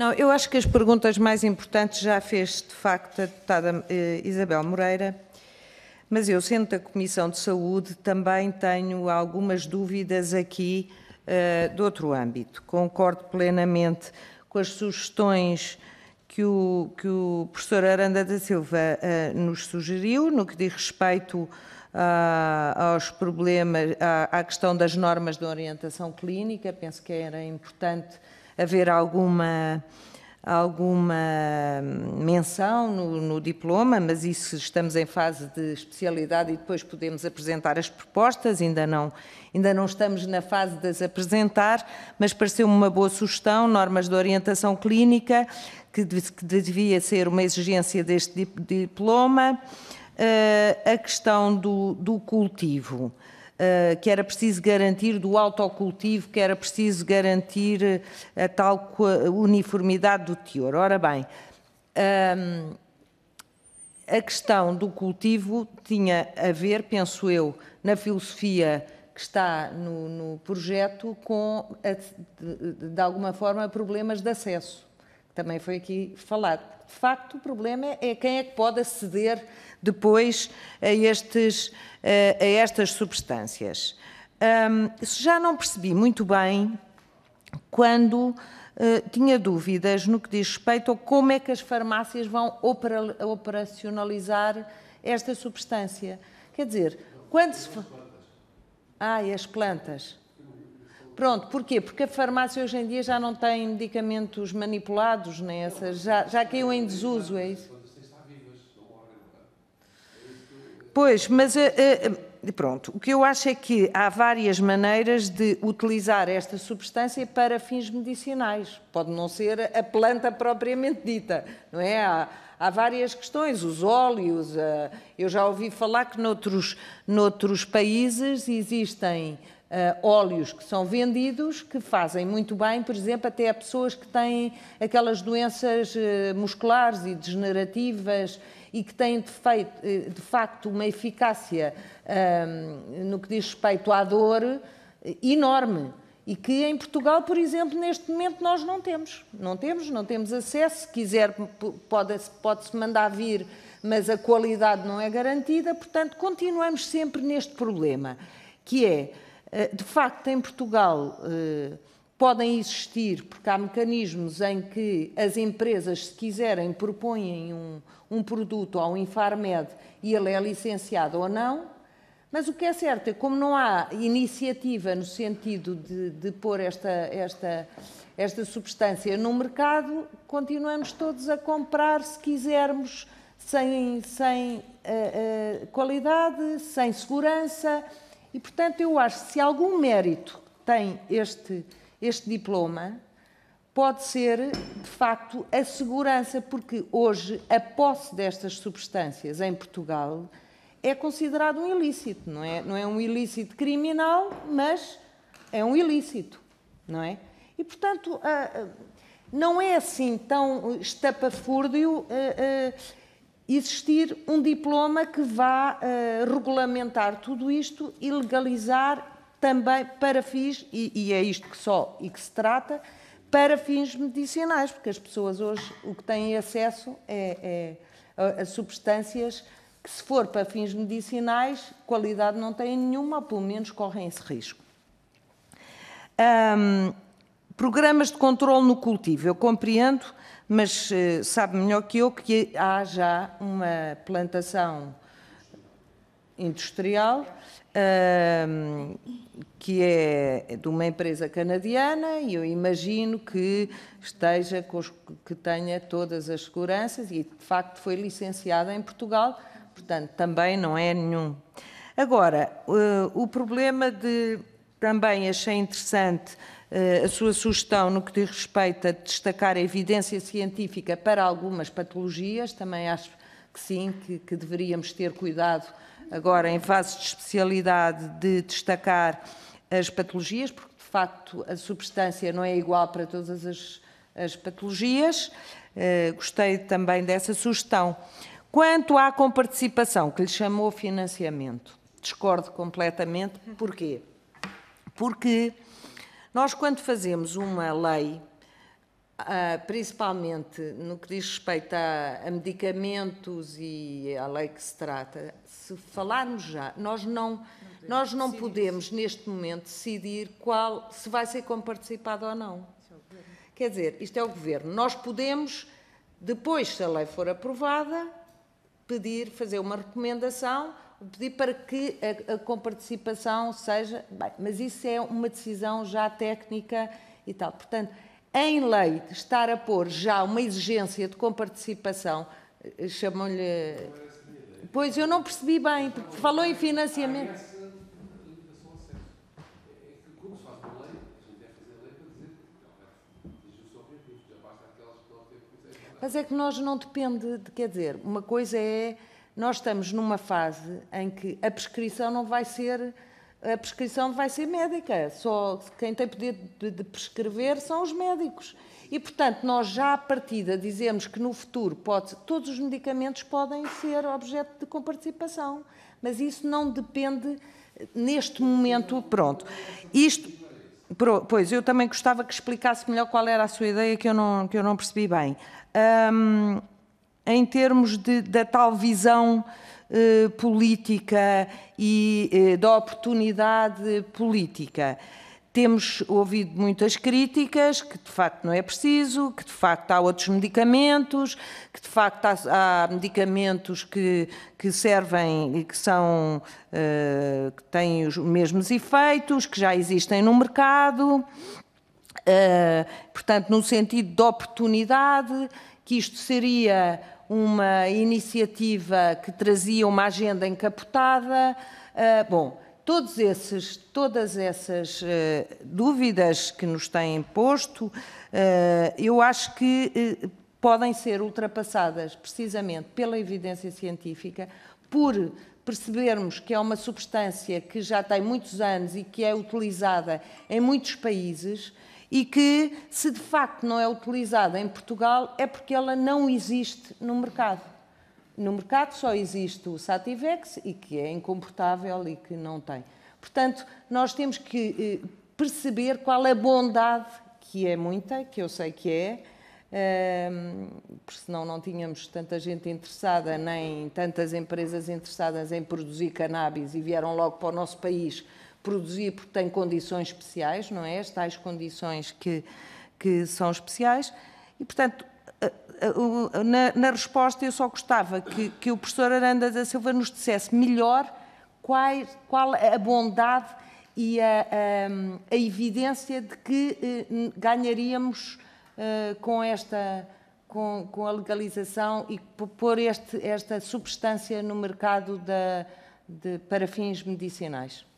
Não, eu acho que as perguntas mais importantes já fez, de facto, a deputada eh, Isabel Moreira, mas eu, sendo da Comissão de Saúde, também tenho algumas dúvidas aqui eh, do outro âmbito. Concordo plenamente com as sugestões que o, que o professor Aranda da Silva eh, nos sugeriu, no que diz respeito ah, aos problemas, à, à questão das normas de orientação clínica, penso que era importante haver alguma alguma menção no, no, diploma, mas isso estamos em fase de especialidade e depois podemos apresentar as propostas, ainda não, ainda não estamos na fase de as apresentar, mas pareceu-me uma boa sugestão, normas de orientação clínica, que, que devia ser uma exigência deste diploma, uh, a questão do, do cultivo. Eh, que era preciso garantir do autocultivo, que era preciso garantir eh, a tal uniformidade do teor. Ora bem, ehm, a questão do cultivo tinha a ver, penso eu, na filosofia que está no, no projeto, com, a, eh, de, de alguma forma, problemas de acesso também foi aqui falado. De facto, o problema é quem é que pode aceder depois a, estes, eh, a estas substâncias. Isso já não percebi muito bem quando eh, tinha dúvidas no que diz respeito a como é que as farmácias vão operacionalizar esta substância. Quer dizer, quando se. Ah, e as plantas. Pronto, porquê? Porque a farmácia hoje em dia já não tem medicamentos manipulados, nessas, já, já caiu em desuso, é isso? Pois, mas eh, eh, pronto, o que eu acho é que há várias maneiras de utilizar esta substância para fins medicinais. Pode não ser a planta propriamente dita, não é? Há, há várias questões, os óleos, eh, eu já ouvi falar que noutros, noutros países existem uh, óleos que são vendidos que fazem muito bem, por exemplo, até a pessoas que têm aquelas doenças uh, musculares e degenerativas e que têm de, feito, uh, eh, de facto uma eficácia ehm, no que diz respeito à dor enorme. E que em Portugal, por exemplo, neste momento nós não temos. Não temos, não temos acesso. Se quiser, pode-se pode mandar vir, mas a qualidade não é garantida. Portanto, continuamos sempre neste problema, que é eh, de facto, em Portugal eh, podem existir, porque há mecanismos em que as empresas, se quiserem, propõem um, um produto ao Infarmed e ele é licenciado ou não, mas o que é certo é como não há iniciativa no sentido de, de pôr esta, esta, esta substância no mercado, continuamos todos a comprar, se quisermos, sem, sem uh, uh, qualidade, sem segurança. E, portanto, eu acho que se algum mérito tem este, este diploma, pode ser, de facto, a segurança, porque hoje a posse destas substâncias em Portugal é considerado um ilícito, não é? Não é um ilícito criminal, mas é um ilícito, não é? E, portanto, ah, ah, não é assim tão estapafúrdio ah, existir um diploma que vá uh, regulamentar tudo isto e legalizar também para fins, e, e, é isto que só e que se trata, para fins medicinais, porque as pessoas hoje o que têm acesso é, é a, a, substâncias que, se for para fins medicinais, qualidade não têm nenhuma, ou pelo menos correm esse risco. Um, Programas de controle no cultivo, eu compreendo, mas eh, sabe melhor que eu que há já uma plantação industrial um, ehm, que é de uma empresa canadiana e eu imagino que esteja os, que tenha todas as seguranças e de facto foi licenciada em Portugal, portanto também não é nenhum. Agora, uh, o problema de também achei interessante eh, a sua sugestão no que diz respeito a destacar a evidência científica para algumas patologias, também acho que sim, que, que deveríamos ter cuidado agora em fase de especialidade de destacar as patologias, porque de facto a substância não é igual para todas as, as patologias. Uh, gostei também dessa sugestão. Quanto à comparticipação, que lhe chamou financiamento, discordo completamente. Porquê? Porque nós, quando fazemos uma lei, ah, principalmente no que diz respeito a, medicamentos e à lei que se trata, se falarmos já, nós não, não nós não podemos, isso. neste momento, decidir qual se vai ser comparticipado ou não. É Quer dizer, isto é o governo. Nós podemos, depois, se a lei for aprovada, pedir, fazer uma recomendação pedir para que a, a comparticipação seja. Bem, mas isso é uma decisão já técnica e tal. Portanto, em lei, estar a pôr já uma exigência de comparticipação, eh, chamam-lhe. Pois eu não percebi bem, porque falou em financiamento. Mas é que nós não depende, de, quer dizer, uma coisa é nós estamos numa fase em que a prescrição não vai ser a prescrição vai ser médica, só quem tem poder de prescrever são os médicos. E, portanto, nós já à partida dizemos que no futuro pode, todos os medicamentos podem ser objeto de comparticipação, mas isso não depende neste momento. Pronto. Isto, pois, eu também gostava que explicasse melhor qual era a sua ideia, que eu não, que eu não percebi bem. Hum, em termos de, da tal visão eh, política e eh, da oportunidade política. Temos ouvido muitas críticas, que de facto não é preciso, que de facto há outros medicamentos, que de facto há, há medicamentos que, que servem e que são eh, que têm os mesmos efeitos, que já existem no mercado, eh, portanto, no sentido de oportunidade que isto seria uma iniciativa que trazia uma agenda encapotada. Uh, bom, todos esses, todas essas uh, dúvidas que nos têm posto, uh, eu acho que eh, podem ser ultrapassadas precisamente pela evidência científica, por percebermos que é uma substância que já tem muitos anos e que é utilizada em muitos países e que, se de facto não é utilizada em Portugal, é porque ela não existe no mercado. No mercado só existe o Sativex e que é incomportável e que não tem. Portanto, nós temos que eh, perceber qual é a bondade, que é muita, que eu sei que é, ehm, porque senão não tínhamos tanta gente interessada, nem tantas empresas interessadas em produzir cannabis e vieram logo para o nosso país produzir porque tem condições especiais, não é? As tais condições que, que são especiais. E, portanto, na, na, resposta eu só gostava que, que, o professor Aranda da Silva nos dissesse melhor qual, qual a bondade e a, a, a evidência de que eh, ganharíamos eh, com esta com, com, a legalização e pôr este, esta substância no mercado da, de, para fins medicinais.